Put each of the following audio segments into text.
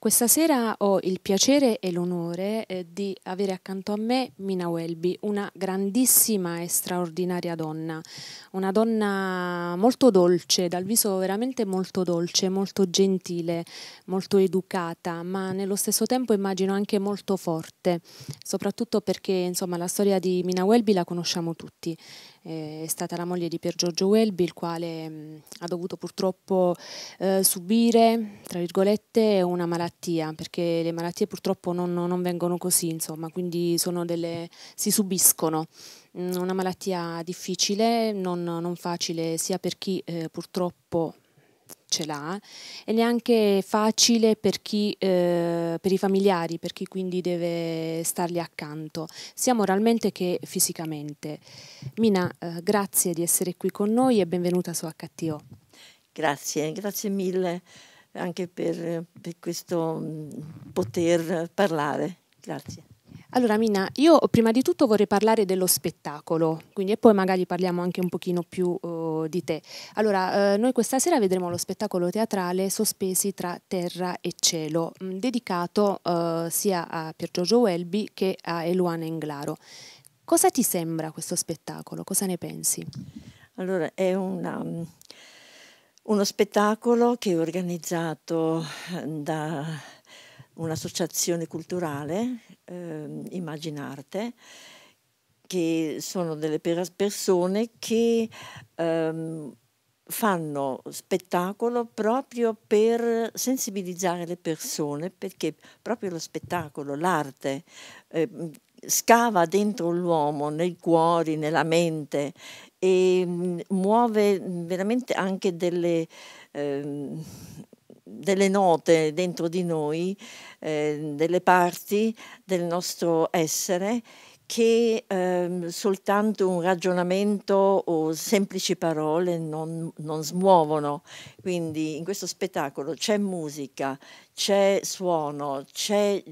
Questa sera ho il piacere e l'onore eh, di avere accanto a me Mina Welby, una grandissima e straordinaria donna, una donna molto dolce, dal viso veramente molto dolce, molto gentile, molto educata, ma nello stesso tempo immagino anche molto forte, soprattutto perché insomma, la storia di Mina Welby la conosciamo tutti. Eh, è stata la moglie di Pier Giorgio Welby, il quale mh, mm, ha dovuto purtroppo eh, subire, tra virgolette, una malattia malattia, perché le malattie purtroppo non, non vengono così, insomma, quindi sono delle, si subiscono. Mm, una malattia difficile, non, non facile sia per chi eh, purtroppo ce l'ha e neanche facile per chi eh, per i familiari, per chi quindi deve stargli accanto, sia moralmente che fisicamente. Mina, eh, grazie di essere qui con noi e benvenuta su HTO. Grazie, grazie mille anche per, per questo poter parlare. Grazie. Allora Mina, io prima di tutto vorrei parlare dello spettacolo, quindi e poi magari parliamo anche un pochino più uh, di te. Allora, uh, noi questa sera vedremo lo spettacolo teatrale Sospesi tra terra e cielo, mh, dedicato uh, sia a Pier Giorgio Welby che a Eluana Englaro. Cosa ti sembra questo spettacolo? Cosa ne pensi? Allora, è una... Um uno spettacolo che è organizzato eh, da un'associazione culturale, eh, Immaginarte, che sono delle persone che ehm, fanno spettacolo proprio per sensibilizzare le persone, perché proprio lo spettacolo, l'arte, eh, scava dentro l'uomo, nei cuori, nella mente e mm, muove mm, veramente anche delle, eh, delle note dentro di noi, eh, delle parti del nostro essere che ehm, soltanto un ragionamento o semplici parole non, non smuovono. Quindi in questo spettacolo c'è musica, c'è suono, c'è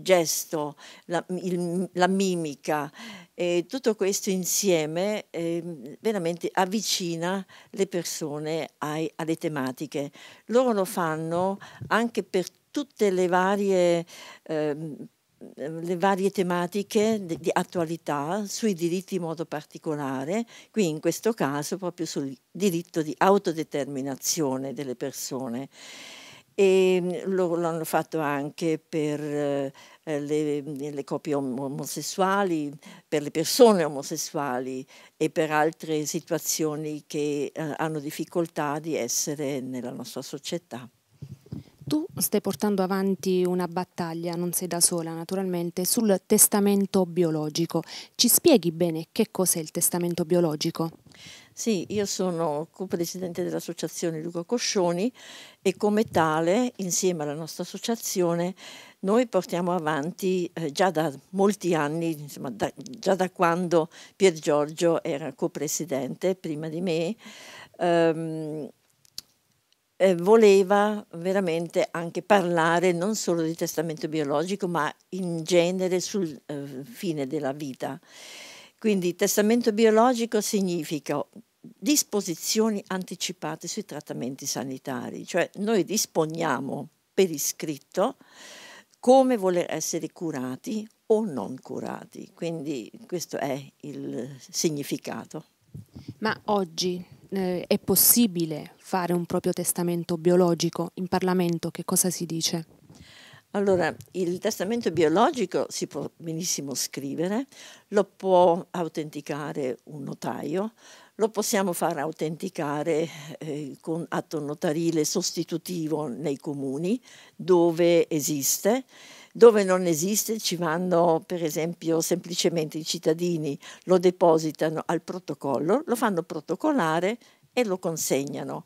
gesto, la, il, la mimica e tutto questo insieme eh, veramente avvicina le persone ai, alle tematiche. Loro lo fanno anche per tutte le varie eh, Ehm, le varie tematiche di attualità sui diritti in modo particolare, qui in questo caso proprio sul diritto di autodeterminazione delle persone e ehm, lo, l'hanno fatto anche per eh, le, le, coppie omosessuali, per le persone omosessuali e per altre situazioni che eh, hanno difficoltà di essere nella nostra società tu stai portando avanti una battaglia, non sei da sola naturalmente, sul testamento biologico. Ci spieghi bene che cos'è il testamento biologico? Sì, io sono co-presidente dell'associazione Luca Coscioni e come tale, insieme alla nostra associazione, noi portiamo avanti eh, già da molti anni, insomma, da, già da quando Pier Giorgio era co-presidente, prima di me, ehm, eh, voleva veramente anche parlare non solo di testamento biologico, ma in genere sul eh, fine della vita. Quindi testamento biologico significa disposizioni anticipate sui trattamenti sanitari, cioè noi disponiamo per iscritto come voler essere curati o non curati. Quindi questo è il significato. Ma oggi eh, è possibile fare un proprio testamento biologico in Parlamento? Che cosa si dice? Allora, il testamento biologico si può benissimo scrivere, lo può autenticare un notaio, lo possiamo far autenticare eh, con atto notarile sostitutivo nei comuni dove esiste. Dove non esiste ci vanno per esempio semplicemente i cittadini, lo depositano al protocollo, lo fanno protocollare e lo consegnano.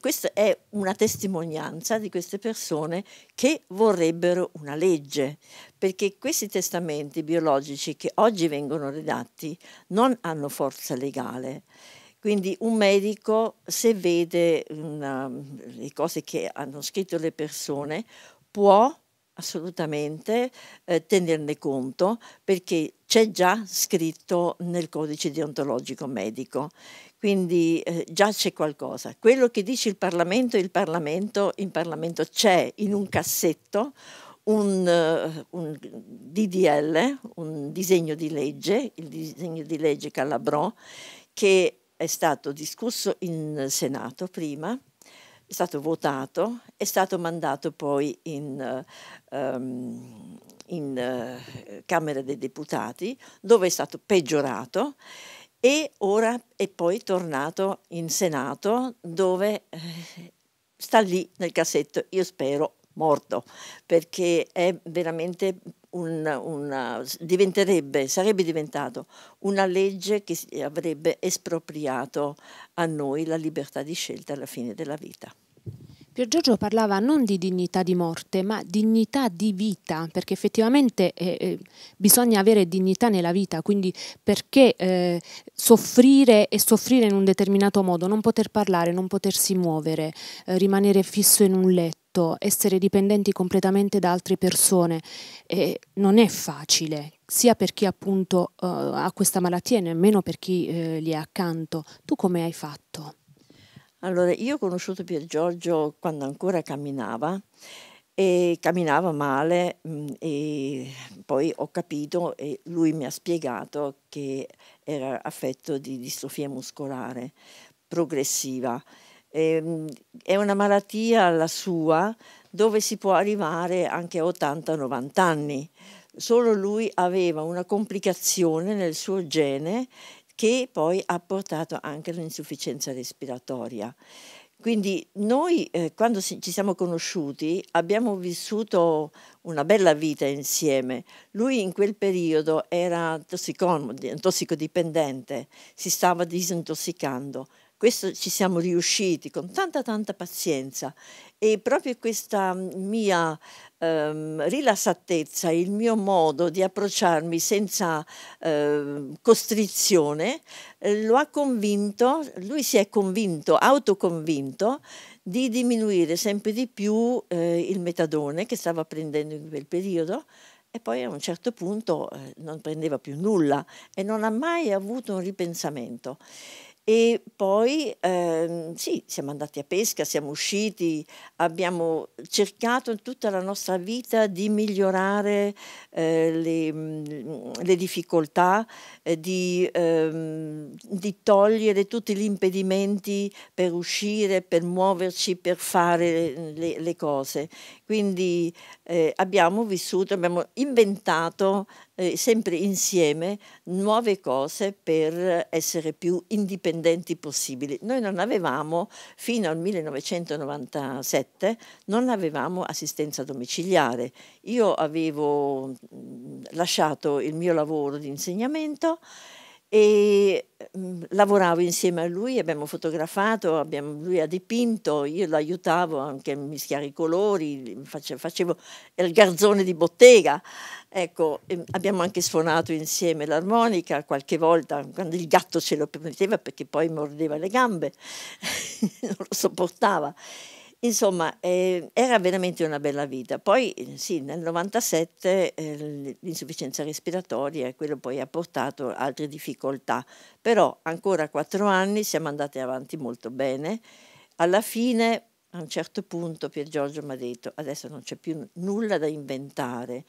Questa è una testimonianza di queste persone che vorrebbero una legge, perché questi testamenti biologici che oggi vengono redatti non hanno forza legale. Quindi un medico, se vede una, le cose che hanno scritto le persone, può assolutamente eh, tenerne conto perché c'è già scritto nel codice deontologico medico, quindi eh, già c'è qualcosa. Quello che dice il Parlamento, il Parlamento in Parlamento c'è in un cassetto un, eh, un, DDL, un disegno di legge, il disegno di legge Calabrò, che è stato discusso in Senato prima, è stato votato, è stato mandato poi in eh, ehm, in eh, Camera dei Deputati, dove è stato peggiorato e ora è poi tornato in Senato dove eh, sta lì nel cassetto, io spero, morto, perché è veramente un, una, diventerebbe, sarebbe diventato una legge che avrebbe espropriato a noi la libertà di scelta alla fine della vita. Pier Giorgio parlava non di dignità di morte, ma dignità di vita, perché effettivamente eh, eh, bisogna avere dignità nella vita, quindi perché eh, soffrire e soffrire in un determinato modo, non poter parlare, non potersi muovere, eh, rimanere fisso in un letto essere dipendenti completamente da altre persone eh, non è facile, sia per chi appunto eh, ha questa malattia e nemmeno per chi eh, gli è accanto. Tu come hai fatto? Allora, io ho conosciuto Pier Giorgio quando ancora camminava e camminava male mm, e poi ho capito e lui mi ha spiegato che era affetto di distrofia muscolare progressiva. E, ehm, è una malattia la sua dove si può arrivare anche a 80-90 anni. Solo lui aveva una complicazione nel suo gene che poi ha portato anche all'insufficienza respiratoria. Quindi noi eh, quando ci siamo conosciuti abbiamo vissuto una bella vita insieme. Lui in quel periodo era tossicodipendente, si stava disintossicando. Questo ci siamo riusciti con tanta tanta pazienza e proprio questa mia ehm, rilassatezza, il mio modo di approcciarmi senza ehm, costrizione, eh, lo ha convinto, lui si è convinto, autoconvinto, di diminuire sempre di più eh, il metadone che stava prendendo in quel periodo e poi a un certo punto eh, non prendeva più nulla e non ha mai avuto un ripensamento. E poi ehm, sì, siamo andati a pesca, siamo usciti, abbiamo cercato in tutta la nostra vita di migliorare eh, le, mm, le, difficoltà, eh, di, ehm, di, togliere tutti gli impedimenti per uscire, per muoverci, per fare le, le cose. Quindi eh, abbiamo vissuto, abbiamo inventato eh, sempre insieme nuove cose per essere più indipendenti possibili. Noi non avevamo, fino al 1997, non avevamo assistenza domiciliare. Io avevo mm, lasciato il mio lavoro di insegnamento e mm, lavoravo insieme a lui, abbiamo fotografato, abbiamo, lui ha dipinto, io lo aiutavo anche a mischiare i colori, facevo, facevo il garzone di bottega, ecco, abbiamo anche suonato insieme l'armonica qualche volta quando il gatto ce lo permetteva perché poi mordeva le gambe, non lo sopportava. Insomma, eh, era veramente una bella vita. Poi eh, sì, nel 97 eh, l'insufficienza respiratoria e quello poi ha portato altre difficoltà, però ancora quattro anni siamo andati avanti molto bene. Alla fine, a un certo punto, Pier Giorgio mi ha detto adesso non c'è più nulla da inventare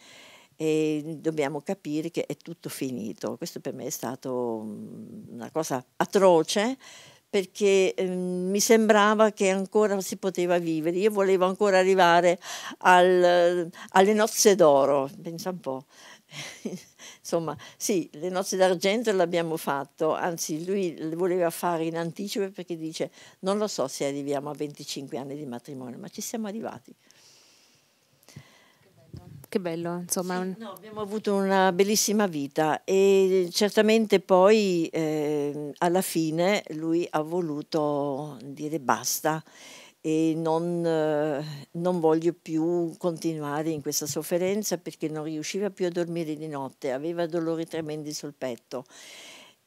e dobbiamo capire che è tutto finito. Questo per me è stato mm, una cosa atroce perché eh, mi sembrava che ancora si poteva vivere, io volevo ancora arrivare al, alle nozze d'oro, pensa un po'. Insomma, sì, le nozze d'argento l'abbiamo fatto, anzi lui le voleva fare in anticipo perché dice non lo so se arriviamo a 25 anni di matrimonio, ma ci siamo arrivati. Che bello, insomma. Sì, no, abbiamo avuto una bellissima vita e certamente poi eh, alla fine lui ha voluto dire basta e non, eh, non, voglio più continuare in questa sofferenza perché non riusciva più a dormire di notte, aveva dolori tremendi sul petto.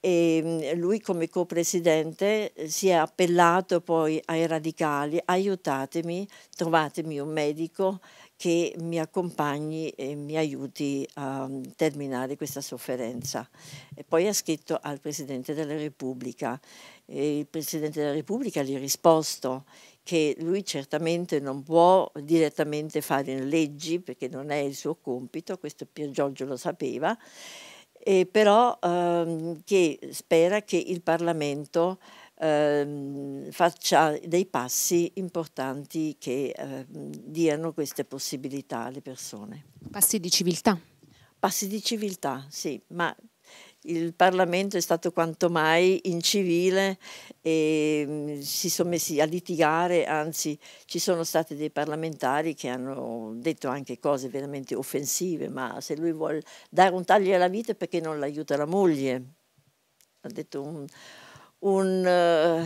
E ehm, lui come co-presidente si è appellato poi ai radicali, aiutatemi, trovatemi un medico che mi accompagni e mi aiuti a mm, terminare questa sofferenza. E poi ha scritto al Presidente della Repubblica e il Presidente della Repubblica gli ha risposto che lui certamente non può direttamente fare leggi perché non è il suo compito, questo Pier Giorgio lo sapeva, però ehm, che spera che il Parlamento eh, faccia dei passi importanti che eh, diano queste possibilità alle persone. Passi di civiltà. Passi di civiltà, sì, ma il Parlamento è stato quanto mai incivile e mm, si sono messi a litigare, anzi ci sono stati dei parlamentari che hanno detto anche cose veramente offensive, ma se lui vuole dare un taglio alla vita perché non l'aiuta la moglie? Ha detto un, un, eh,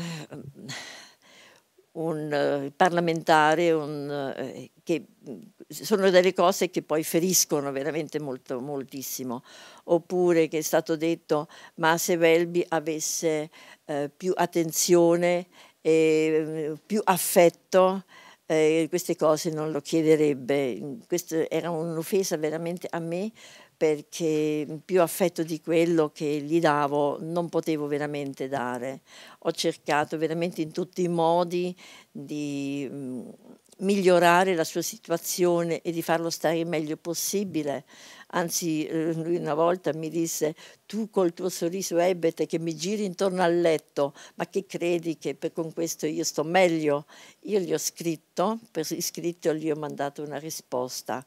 un eh, parlamentare un, eh, che sono delle cose che poi feriscono veramente molto, moltissimo. Oppure che è stato detto ma se Velbi avesse eh, più attenzione e più affetto eh, queste cose non lo chiederebbe. Questa era un'offesa veramente a me perché più affetto di quello che gli davo non potevo veramente dare. Ho cercato veramente in tutti i modi di mm, migliorare la sua situazione e di farlo stare il meglio possibile. Anzi, eh, lui una volta mi disse, tu col tuo sorriso ebete che mi giri intorno al letto, ma che credi che per, con questo io sto meglio? Io gli ho scritto, per iscritto gli ho mandato una risposta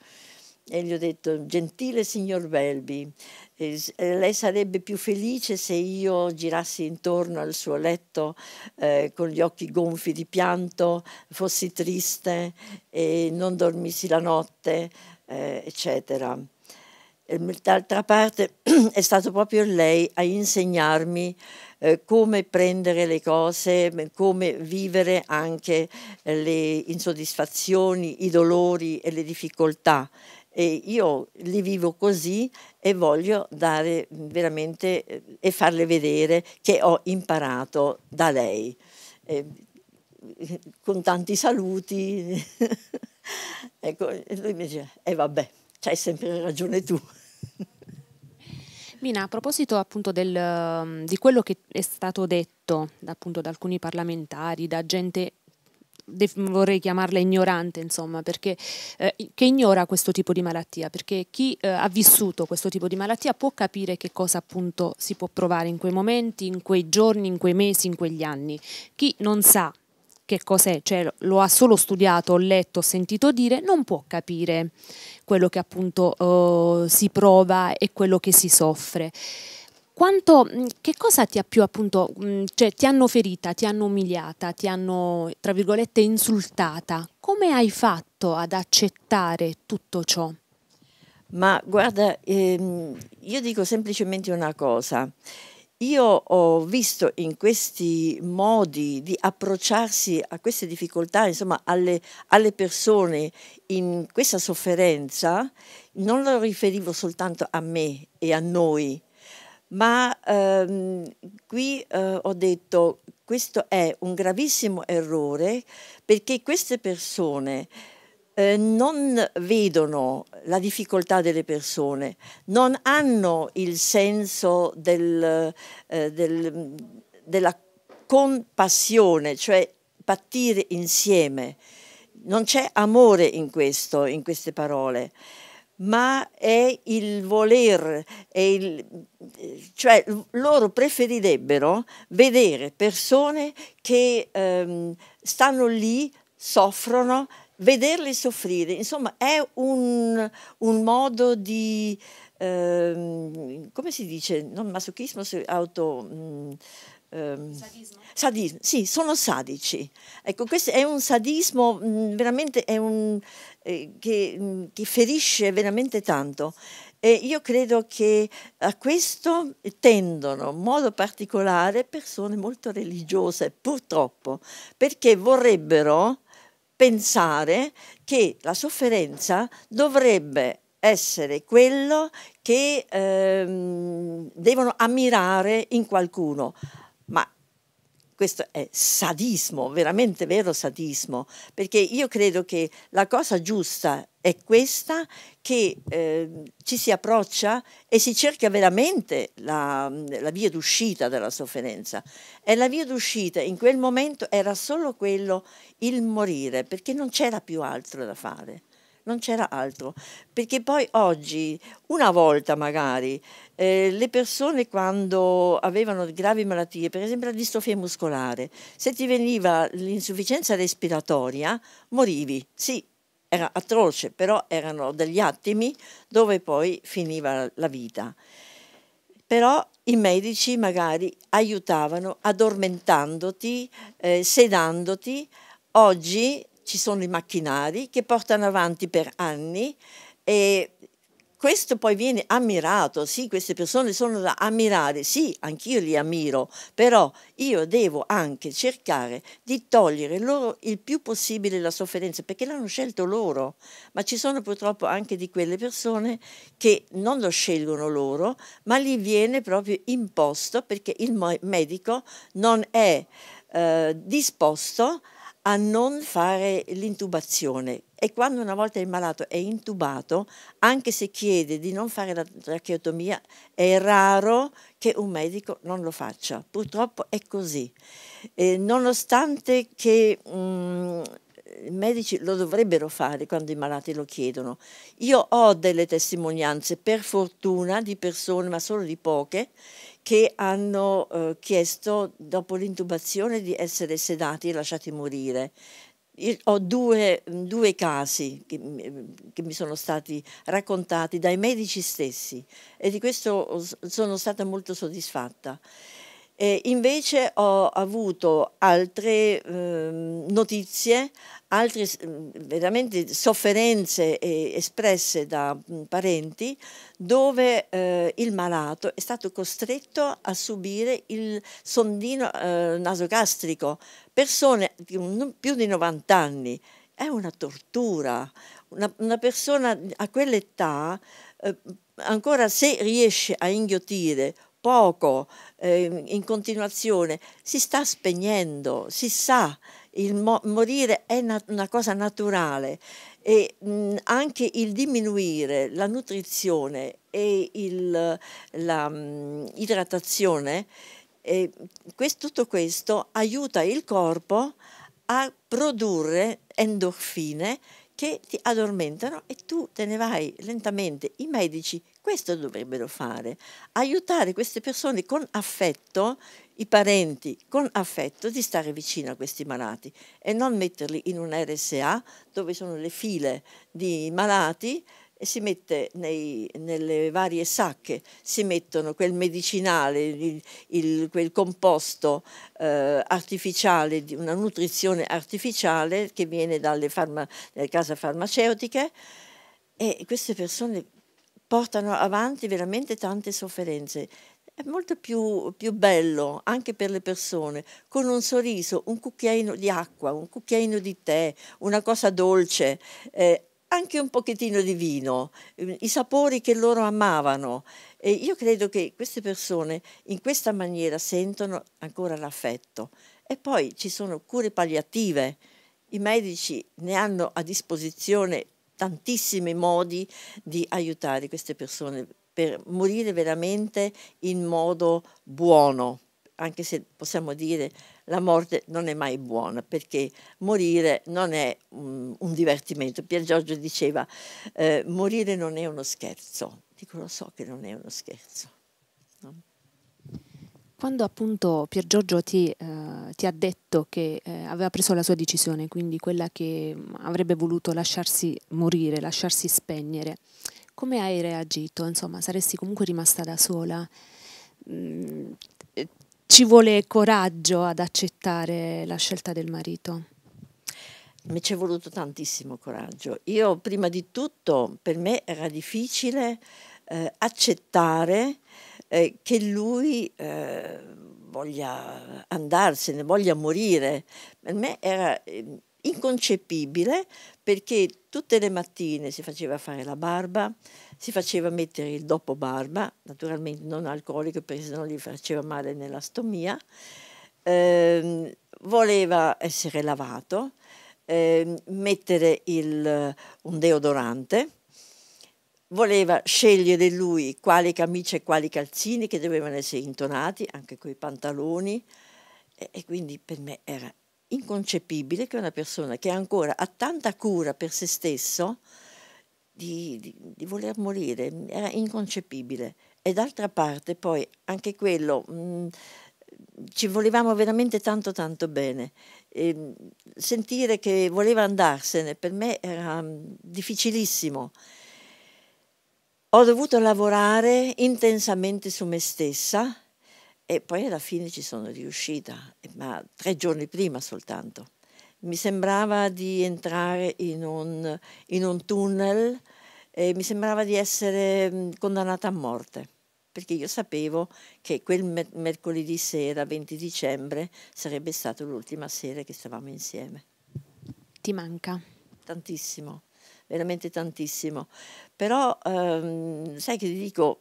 e gli ho detto, gentile signor Belby, eh, eh, lei sarebbe più felice se io girassi intorno al suo letto eh, con gli occhi gonfi di pianto, fossi triste e non dormissi la notte, eh, eccetera. D'altra parte è stato proprio lei a insegnarmi eh, come prendere le cose, come vivere anche eh, le insoddisfazioni, i dolori e le difficoltà. E io li vivo così e voglio dare veramente eh, e farle vedere che ho imparato da lei. con tanti saluti. ecco, lui mi dice, e eh, vabbè c'hai sempre ragione tu. Mina, a proposito appunto del, mm, di quello che è stato detto appunto da alcuni parlamentari, da gente vorrei chiamarla ignorante, insomma, perché eh, che ignora questo tipo di malattia, perché chi eh, ha vissuto questo tipo di malattia può capire che cosa appunto si può provare in quei momenti, in quei giorni, in quei mesi, in quegli anni. Chi non sa che cos'è, cioè lo ha solo studiato, letto, sentito dire, non può capire quello che appunto eh, si prova e quello che si soffre. Quanto, mm, che cosa ti ha più appunto, mm, cioè ti hanno ferita, ti hanno umiliata, ti hanno, tra virgolette, insultata? Come hai fatto ad accettare tutto ciò? Ma guarda, ehm, io dico semplicemente una cosa. Io ho visto in questi modi di approcciarsi a queste difficoltà, insomma, alle, alle persone in questa sofferenza, non lo riferivo soltanto a me e a noi, ma ehm, qui eh, ho detto questo è un gravissimo errore perché queste persone eh, non vedono la difficoltà delle persone, non hanno il senso del, eh, del, della compassione, cioè partire insieme. Non c'è amore in questo, in queste parole ma è il voler, è il, cioè loro preferirebbero vedere persone che ehm, stanno lì, soffrono, vederli soffrire, insomma, è un, un modo di, ehm, come si dice, non masochismo, auto... Mh, mm, ehm, sadismo. sadismo. Sì, sono sadici. Ecco, questo è un sadismo mh, mm, veramente è un, eh, che, mh, mm, che ferisce veramente tanto. E io credo che a questo tendono in modo particolare persone molto religiose, purtroppo, perché vorrebbero pensare che la sofferenza dovrebbe essere quello che ehm, devono ammirare in qualcuno, ma questo è sadismo, veramente vero sadismo, perché io credo che la cosa giusta è questa, che eh, ci si approccia e si cerca veramente la, la via d'uscita dalla sofferenza. E la via d'uscita in quel momento era solo quello, il morire, perché non c'era più altro da fare non c'era altro. Perché poi oggi, una volta magari, eh, le persone quando avevano gravi malattie, per esempio la distrofia muscolare, se ti veniva l'insufficienza respiratoria, morivi, sì, era atroce, però erano degli attimi dove poi finiva la vita. Però i medici magari aiutavano addormentandoti, eh, sedandoti. Oggi ci sono i macchinari che portano avanti per anni e questo poi viene ammirato, sì, queste persone sono da ammirare, sì, anch'io li ammiro, però io devo anche cercare di togliere loro il più possibile la sofferenza, perché l'hanno scelto loro, ma ci sono purtroppo anche di quelle persone che non lo scelgono loro, ma gli viene proprio imposto perché il medico non è eh, disposto a a non fare l'intubazione e quando una volta il malato è intubato, anche se chiede di non fare la tracheotomia, è raro che un medico non lo faccia. Purtroppo è così. Eh, nonostante che mh, mm, i medici lo dovrebbero fare quando i malati lo chiedono. Io ho delle testimonianze, per fortuna, di persone, ma solo di poche, che hanno eh, chiesto dopo l'intubazione di essere sedati e lasciati morire. Io ho due, due casi che, che, mi sono stati raccontati dai medici stessi e di questo sono stata molto soddisfatta. E invece ho avuto altre eh, notizie, altre veramente sofferenze eh, espresse da parenti dove eh, il malato è stato costretto a subire il sondino eh, nasogastrico, persone di un, più di 90 anni. È una tortura. Una, una persona a quell'età eh, ancora se riesce a inghiottire poco, eh, in continuazione, si sta spegnendo, si sa, il mo morire è una cosa naturale e mh, mhmm, anche il diminuire la nutrizione e l'idratazione, mhmm, tutto questo aiuta il corpo a produrre endorfine che ti addormentano e tu te ne vai lentamente. I medici questo dovrebbero fare, aiutare queste persone con affetto, i parenti con affetto, di stare vicino a questi malati e non metterli in un RSA dove sono le file di malati e si mette nei, nelle varie sacche, si mettono quel medicinale, il, il, quel composto eh, artificiale, una nutrizione artificiale che viene dalle, farma, dalle case farmaceutiche e queste persone portano avanti veramente tante sofferenze. È molto più, più, bello anche per le persone, con un sorriso, un cucchiaino di acqua, un cucchiaino di tè, una cosa dolce, eh, anche un pochettino di vino, mm, i sapori che loro amavano. E io credo che queste persone in questa maniera sentono ancora l'affetto. E poi ci sono cure palliative. I medici ne hanno a disposizione tantissimi modi di aiutare queste persone per morire veramente in modo buono, anche se possiamo dire la morte non è mai buona perché morire non è un, mm, un divertimento. Pier Giorgio diceva eh, morire non è uno scherzo. Dico lo so che non è uno scherzo quando appunto Pier Giorgio ti, eh, ti ha detto che eh, aveva preso la sua decisione, quindi quella che mm, avrebbe voluto lasciarsi morire, lasciarsi spegnere, come hai reagito? Insomma, saresti comunque rimasta da sola? Mm, eh, ci vuole coraggio ad accettare la scelta del marito? Mi ci è voluto tantissimo coraggio. Io prima di tutto per me era difficile eh, accettare eh, che lui eh, voglia andarsene, voglia morire. Per me era ehm, inconcepibile perché tutte le mattine si faceva fare la barba, si faceva mettere il dopo barba, naturalmente non alcolico perché sennò gli faceva male nella stomia, eh, voleva essere lavato, eh, mettere il, un deodorante, voleva scegliere lui quali camicie e quali calzini che dovevano essere intonati, anche quei pantaloni, e, e quindi per me era inconcepibile che una persona che ancora ha tanta cura per se stesso di, di, di voler morire, era inconcepibile. E d'altra parte poi anche quello... Mh, mm, ci volevamo veramente tanto tanto bene. E ehm, sentire che voleva andarsene per me era mm, difficilissimo ho dovuto lavorare intensamente su me stessa e poi alla fine ci sono riuscita, ma tre giorni prima soltanto. Mi sembrava di entrare in un, in un tunnel e mi sembrava di essere mm, condannata a morte perché io sapevo che quel mercoledì sera, 20 dicembre, sarebbe stata l'ultima sera che stavamo insieme. Ti manca? Tantissimo veramente tantissimo. Però ehm, sai che ti dico,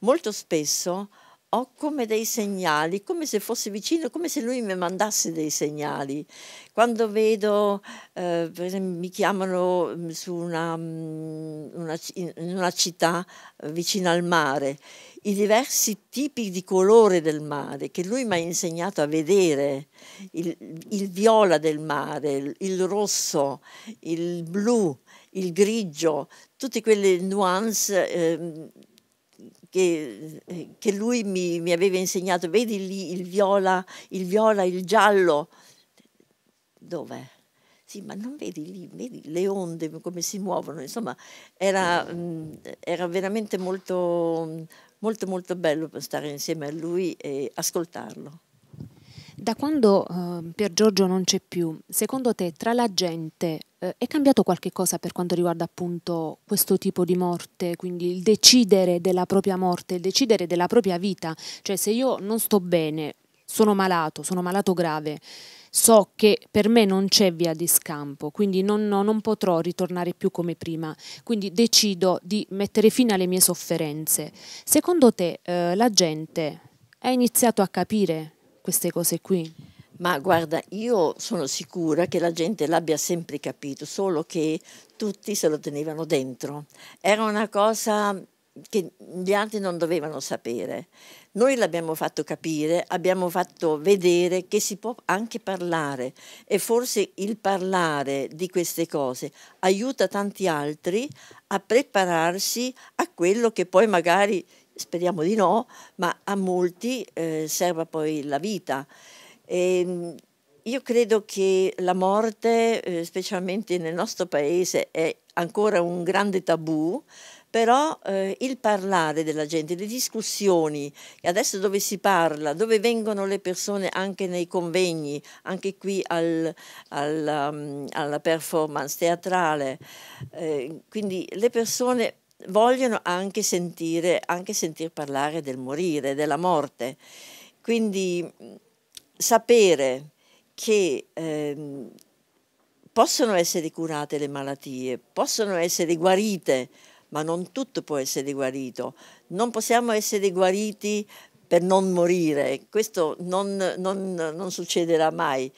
molto spesso ho come dei segnali, come se fosse vicino, come se lui mi mandasse dei segnali. Quando vedo, eh, per esempio, mi chiamano una, una, in una città eh, vicino al mare, i diversi tipi di colore del mare che lui mi ha insegnato a vedere, il, il viola del mare, il, il rosso, il blu, il grigio, tutte quelle nuance eh, che, che, lui mi, mi, aveva insegnato. Vedi lì il viola, il, viola, il giallo. Dov'è? Sì, ma non vedi lì, vedi le onde come si muovono, insomma, era, mm, era veramente molto, molto, molto bello stare insieme a lui e ascoltarlo. Da quando eh, Pier Giorgio non c'è più, secondo te tra la gente eh, è cambiato qualche cosa per quanto riguarda appunto questo tipo di morte, quindi il decidere della propria morte, il decidere della propria vita? Cioè se io non sto bene, sono malato, sono malato grave, so che per me non c'è via di scampo, quindi non, no, non, potrò ritornare più come prima, quindi decido di mettere fine alle mie sofferenze. Secondo te eh, la gente ha iniziato a capire queste cose qui? Ma guarda, io sono sicura che la gente l'abbia sempre capito, solo che tutti se lo tenevano dentro. Era una cosa che gli altri non dovevano sapere. Noi l'abbiamo fatto capire, abbiamo fatto vedere che si può anche parlare e forse il parlare di queste cose aiuta tanti altri a prepararsi a quello che poi magari speriamo di no, ma a molti eh, serva poi la vita. E, ehm, io credo che la morte, eh, specialmente nel nostro paese, è ancora un grande tabù, però eh, il parlare della gente, le discussioni, e adesso dove si parla, dove vengono le persone anche nei convegni, anche qui al, al, um, alla performance teatrale, eh, quindi le persone vogliono anche sentire, anche sentir parlare del morire, della morte. Quindi sapere che eh, possono essere curate le malattie, possono essere guarite, ma non tutto può essere guarito. Non possiamo essere guariti per non morire. Questo non, non, non succederà mai.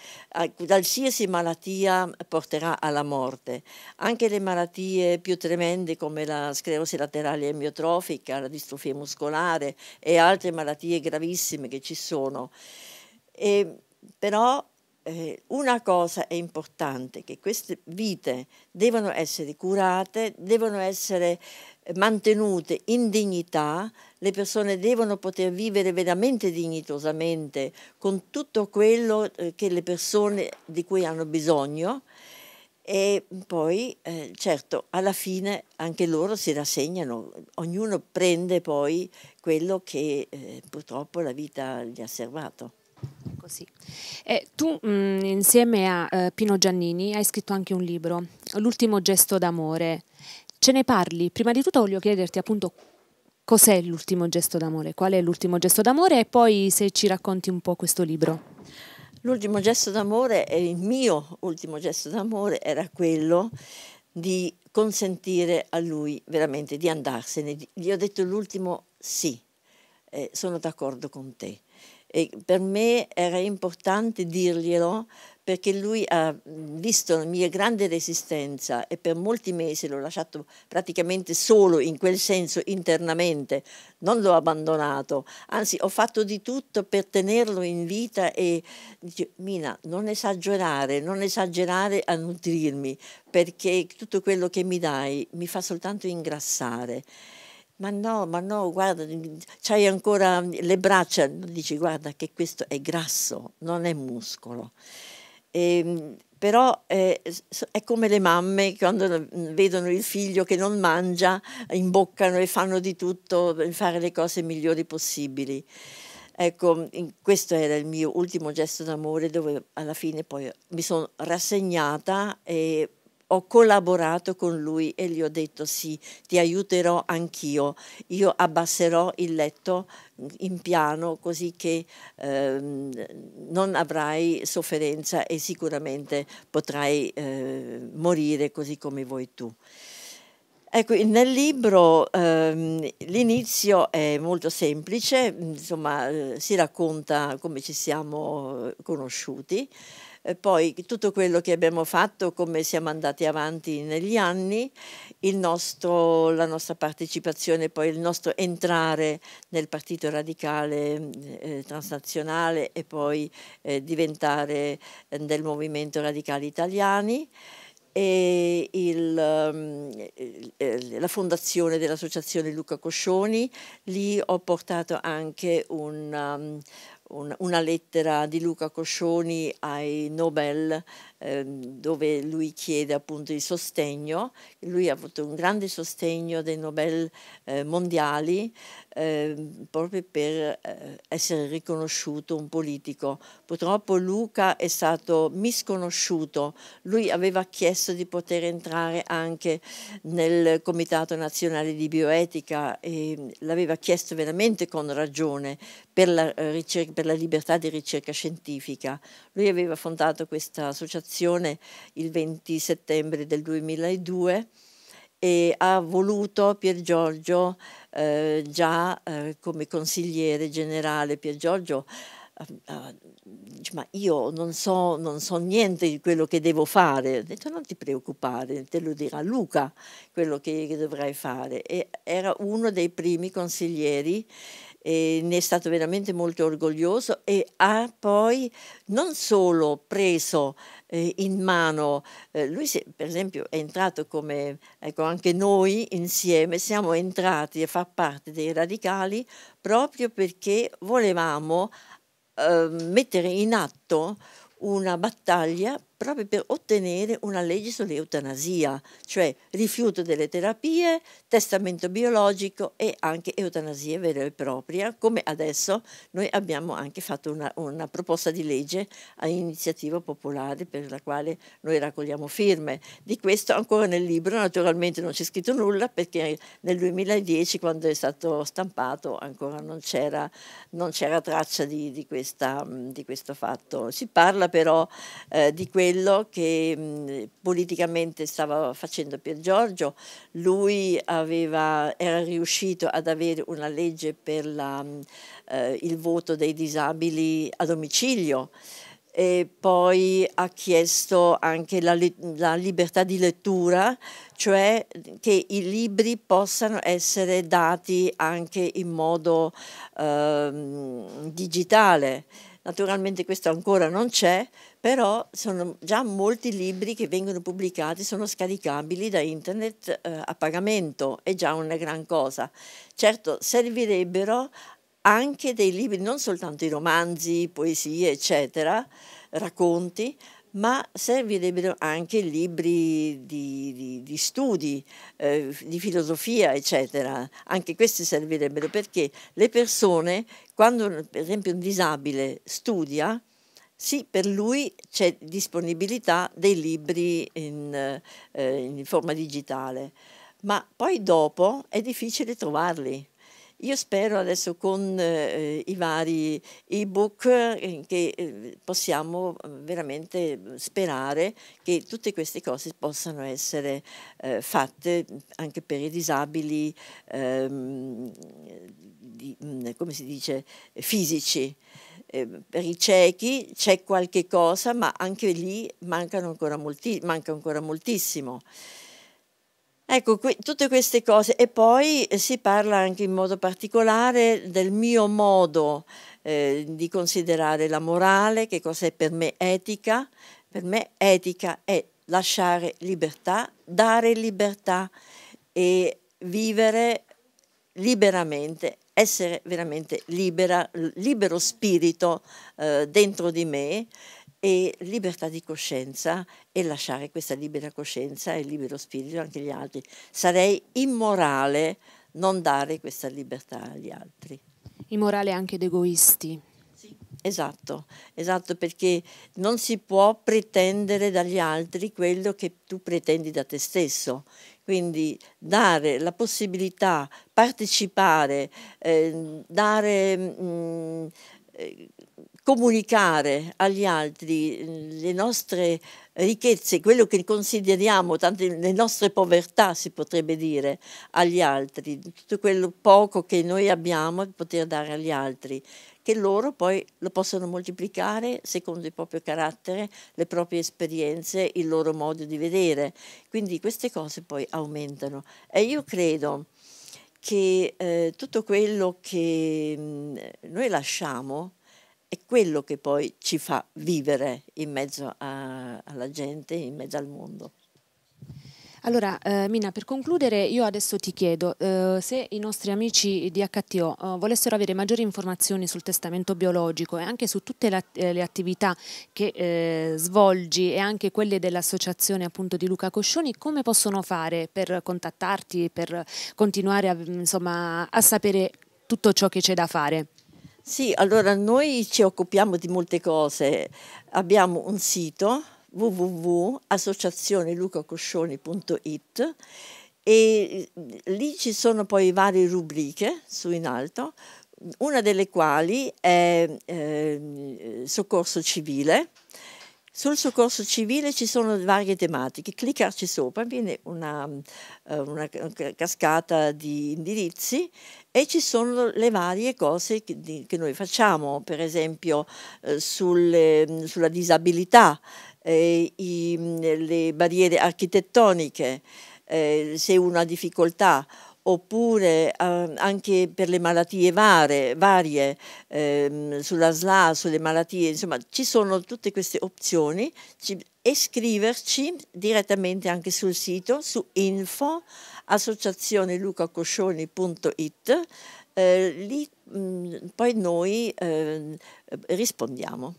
Qualsiasi malattia porterà alla morte. Anche le malattie più tremende come la sclerosi laterale emiotrofica, la distrofia muscolare e altre malattie gravissime che ci sono. E, però eh, una cosa è importante, che queste vite devono essere curate, devono essere mantenute in dignità, le persone devono poter vivere veramente dignitosamente con tutto quello eh, che le persone di cui hanno bisogno e poi eh, certo alla fine anche loro si rassegnano, ognuno prende poi quello che eh, purtroppo la vita gli ha servato. Così. Eh, tu mh, mm, insieme a eh, Pino Giannini hai scritto anche un libro, L'ultimo gesto d'amore ce ne parli. Prima di tutto voglio chiederti appunto cos'è l'ultimo gesto d'amore, qual è l'ultimo gesto d'amore e poi se ci racconti un po' questo libro. L'ultimo gesto d'amore, il mio ultimo gesto d'amore era quello di consentire a lui veramente di andarsene. Gli ho detto l'ultimo sì, eh, sono d'accordo con te. E per me era importante dirglielo perché lui ha visto la mia grande resistenza e per molti mesi l'ho lasciato praticamente solo in quel senso internamente, non l'ho abbandonato, anzi ho fatto di tutto per tenerlo in vita e dice Mina non esagerare, non esagerare a nutrirmi perché tutto quello che mi dai mi fa soltanto ingrassare. Ma no, ma no, guarda, c'hai ancora le braccia. Dici, guarda che questo è grasso, non è muscolo. E, ehm, però eh, è come le mamme quando mm, vedono il figlio che non mangia, imboccano e fanno di tutto per fare le cose migliori possibili. Ecco, questo era il mio ultimo gesto d'amore dove alla fine poi mi sono rassegnata e ho collaborato con lui e gli ho detto sì, ti aiuterò anch'io, io abbasserò il letto in piano così che ehm, non avrai sofferenza e sicuramente potrai eh, morire così come vuoi tu. Ecco, nel libro ehm, l'inizio è molto semplice, insomma eh, si racconta come ci siamo eh, conosciuti poi tutto quello che abbiamo fatto, come siamo andati avanti negli anni, nostro, la nostra partecipazione, poi il nostro entrare nel Partito Radicale eh, Transnazionale e poi eh, diventare eh, del Movimento Radicale Italiani e il, ehm, eh, eh, la fondazione dell'associazione Luca Coscioni, lì ho portato anche un, ehm, una lettera di Luca Coscioni ai Nobel Ehm, dove lui chiede appunto il sostegno, lui ha avuto un grande sostegno dei Nobel eh, mondiali ehm, proprio per eh, essere riconosciuto un politico. Purtroppo Luca è stato misconosciuto, lui aveva chiesto di poter entrare anche nel Comitato Nazionale di Bioetica e l'aveva chiesto veramente con ragione per la, eh, per la libertà di ricerca scientifica. Lui aveva fondato questa associazione fondazione il 20 settembre del 2002 e ha voluto Pier Giorgio eh, già eh, come consigliere generale Pier Giorgio eh, eh, ma io non so, non so, niente di quello che devo fare. Ho detto non ti preoccupare, te lo dirà Luca quello che, che dovrai fare. E era uno dei primi consiglieri e ne è stato veramente molto orgoglioso e ha poi non solo preso eh, in mano, eh, lui si, per esempio è entrato come, ecco anche noi insieme siamo entrati a far parte dei radicali proprio perché volevamo eh, mettere in atto una battaglia proprio per ottenere una legge sull'eutanasia, cioè rifiuto delle terapie, testamento biologico e anche eutanasia vera e propria, come adesso noi abbiamo anche fatto una, una proposta di legge a iniziativa popolare per la quale noi raccogliamo firme. Di questo ancora nel libro naturalmente non c'è scritto nulla perché nel 2010 quando è stato stampato ancora non c'era, traccia di, di, questa, di, questo fatto. Si parla però eh, di quello quello che mh, politicamente stava facendo Pier Giorgio. Lui aveva, era riuscito ad avere una legge per la, mh, eh, il voto dei disabili a domicilio e poi ha chiesto anche la, la, libertà di lettura, cioè che i libri possano essere dati anche in modo eh, digitale. Naturalmente questo ancora non c'è, però sono già molti libri che vengono pubblicati, sono scaricabili da internet eh, a pagamento, è già una gran cosa. Certo, servirebbero anche dei libri, non soltanto i romanzi, poesie, eccetera, racconti, ma servirebbero anche libri di, di, di studi, eh, di filosofia, eccetera. Anche questi servirebbero perché le persone, quando per esempio un disabile studia, sì, per lui c'è disponibilità dei libri in, eh, in forma digitale, ma poi dopo è difficile trovarli io spero adesso con eh, i vari ebook eh, che eh, possiamo eh, veramente sperare che tutte queste cose possano essere eh, fatte anche per i disabili, ehm, di, mm, come si dice, fisici. Per i ciechi c'è qualche cosa, ma anche lì mancano ancora molti manca ancora moltissimo. Ecco, qui, tutte queste cose e poi eh, si parla anche in modo particolare del mio modo eh, di considerare la morale, che cos'è per me etica. Per me etica è lasciare libertà, dare libertà e vivere liberamente, essere veramente libera, libero spirito eh, dentro di me e libertà di coscienza e lasciare questa libera coscienza e libero spirito anche agli altri. Sarei immorale non dare questa libertà agli altri. Immorale anche ed egoisti. esatto, esatto, perché non si può pretendere dagli altri quello che tu pretendi da te stesso. Quindi dare la possibilità, partecipare, ehm, mm, eh, dare... Mh, comunicare agli altri mm, le nostre ricchezze, quello che consideriamo, tante, le nostre povertà si potrebbe dire agli altri, tutto quello poco che noi abbiamo poter dare agli altri, che loro poi lo possono moltiplicare secondo il proprio carattere, le proprie esperienze, il loro modo di vedere. Quindi queste cose poi aumentano e io credo che eh, tutto quello che mh, mm, noi lasciamo, è quello che poi ci fa vivere in mezzo a, alla gente, in mezzo al mondo. Allora, eh, Mina, per concludere io adesso ti chiedo eh, se i nostri amici di HTO eh, volessero avere maggiori informazioni sul testamento biologico e anche su tutte la, eh, le attività che eh, svolgi e anche quelle dell'associazione appunto di Luca Coscioni, come possono fare per contattarti, per continuare a, insomma, a sapere tutto ciò che c'è da fare? Sì, allora noi ci occupiamo di molte cose. Abbiamo un sito www.associazionelucacoscioni.it e lì ci sono poi varie rubriche su in alto, una delle quali è eh, soccorso civile, sul soccorso civile ci sono varie tematiche, cliccarci sopra viene una, eh, una cascata di indirizzi e ci sono le varie cose che, noi facciamo, per esempio eh, sulle, sulla disabilità, eh, i, le barriere architettoniche, eh, se una ha difficoltà oppure eh, anche per le malattie varie, varie ehm, sulla SLA, sulle malattie, insomma ci sono tutte queste opzioni ci, e scriverci direttamente anche sul sito su info associazionelucacoscioni.it eh, lì mh, mm, poi noi eh, rispondiamo.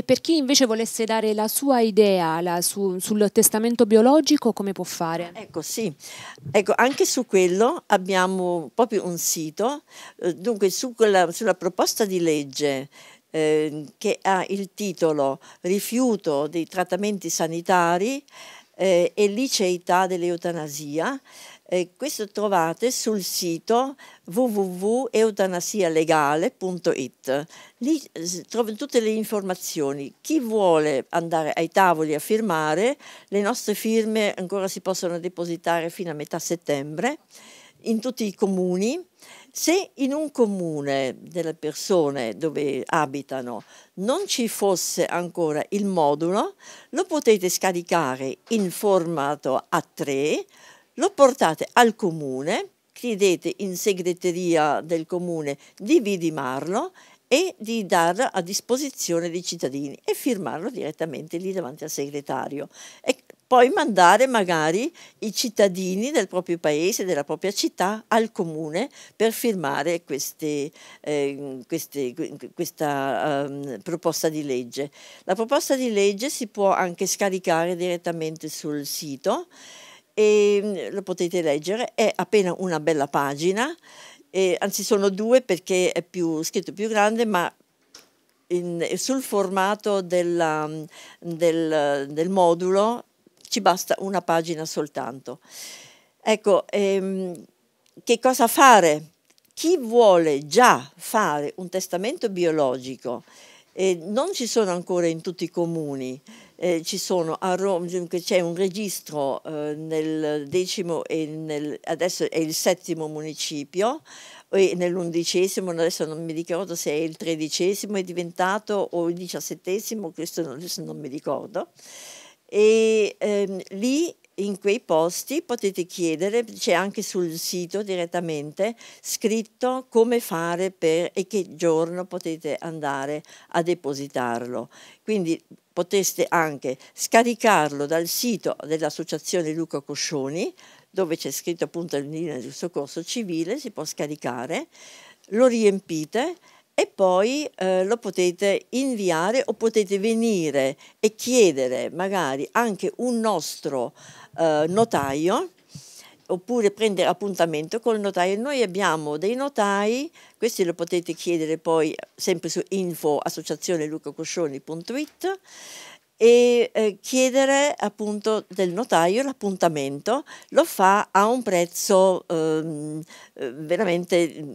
E per chi invece volesse dare la sua idea la, su, sul testamento biologico, come può fare? Ecco, sì. Ecco, anche su quello abbiamo proprio un sito, eh, dunque su quella, sulla proposta di legge eh, che ha il titolo Rifiuto dei trattamenti sanitari eh, e liceità dell'eutanasia. Eh, questo trovate sul sito www.eutanasialegale.it. Lì trovate tutte le informazioni. Chi vuole andare ai tavoli a firmare, le nostre firme ancora si possono depositare fino a metà settembre in tutti i comuni. Se in un comune delle persone dove abitano non ci fosse ancora il modulo, lo potete scaricare in formato A3 lo portate al comune, chiedete in segreteria del comune di vidimarlo e di darlo a disposizione dei cittadini e firmarlo direttamente lì davanti al segretario. E poi mandare magari i cittadini del proprio paese, della propria città al comune per firmare queste, eh, queste, questa um, proposta di legge. La proposta di legge si può anche scaricare direttamente sul sito e mm, lo potete leggere, è appena una bella pagina, e, anzi sono due perché è più, scritto più grande, ma in, sul formato della, mm, del, del, modulo ci basta una pagina soltanto. Ecco, ehm, che cosa fare? Chi vuole già fare un testamento biologico, eh, non ci sono ancora in tutti i comuni, eh, ci sono a Roma, cioè, c'è un registro eh, nel decimo e nel, adesso è il settimo municipio, e nell'undicesimo, adesso non mi ricordo se è il tredicesimo è diventato o il diciassettesimo, questo non, adesso non mi ricordo. E ehm, lì in quei posti potete chiedere, c'è anche sul sito direttamente scritto come fare per, e che giorno potete andare a depositarlo. Quindi poteste anche scaricarlo dal sito dell'associazione Luca Coscioni, dove c'è scritto appunto il linea di soccorso civile, si può scaricare, lo riempite e poi eh, lo potete inviare o potete venire e chiedere magari anche un nostro eh, notaio oppure prendere appuntamento col notaio. Noi abbiamo dei notai, questi lo potete chiedere poi sempre su info associazionellucacoscioni.it e eh, chiedere appunto del notaio l'appuntamento lo fa a un prezzo ehm, eh, veramente mm,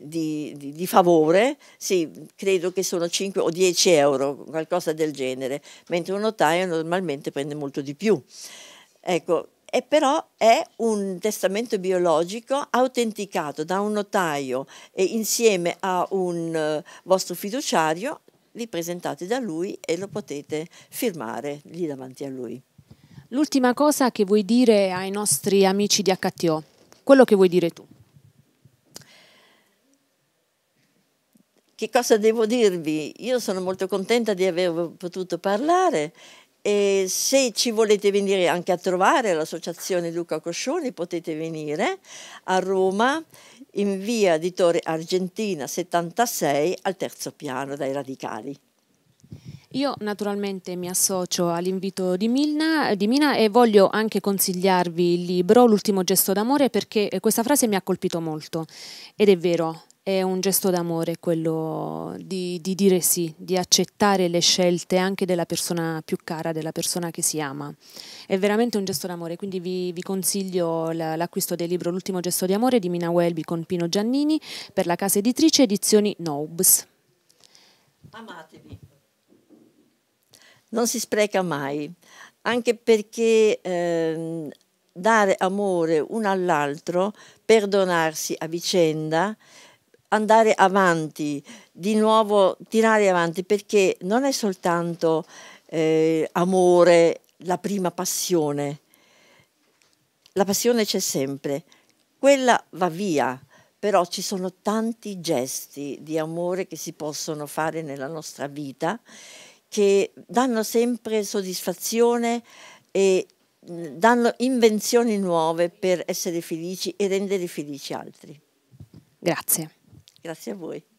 di, di, di, favore, sì, credo che sono 5 o 10 euro, qualcosa del genere, mentre un notaio normalmente prende molto di più. Ecco, e però è un testamento biologico autenticato da un notaio e insieme a un eh, vostro fiduciario vi presentate da lui e lo potete firmare lì davanti a lui. L'ultima cosa che vuoi dire ai nostri amici di HTO, quello che vuoi dire tu. Che cosa devo dirvi? Io sono molto contenta di aver potuto parlare e se ci volete venire anche a trovare all'associazione Luca Coscioni potete venire a Roma in via di Torre Argentina 76 al terzo piano dai radicali. Io naturalmente mi associo all'invito di, di, Mina e voglio anche consigliarvi il libro L'ultimo gesto d'amore perché questa frase mi ha colpito molto ed è vero, è un gesto d'amore quello di, di, dire sì, di accettare le scelte anche della persona più cara, della persona che si ama. È veramente un gesto d'amore, quindi vi, vi consiglio l'acquisto del libro L'ultimo gesto di amore di Mina Welby con Pino Giannini per la casa editrice Edizioni Nobs. Amatevi. Non si spreca mai, anche perché ehm, dare amore uno all'altro, perdonarsi a vicenda, andare avanti, di nuovo tirare avanti, perché non è soltanto eh, amore, la prima passione. La passione c'è sempre, quella va via, però ci sono tanti gesti di amore che si possono fare nella nostra vita che danno sempre soddisfazione e danno invenzioni nuove per essere felici e rendere felici altri. Grazie. Graças a Deus.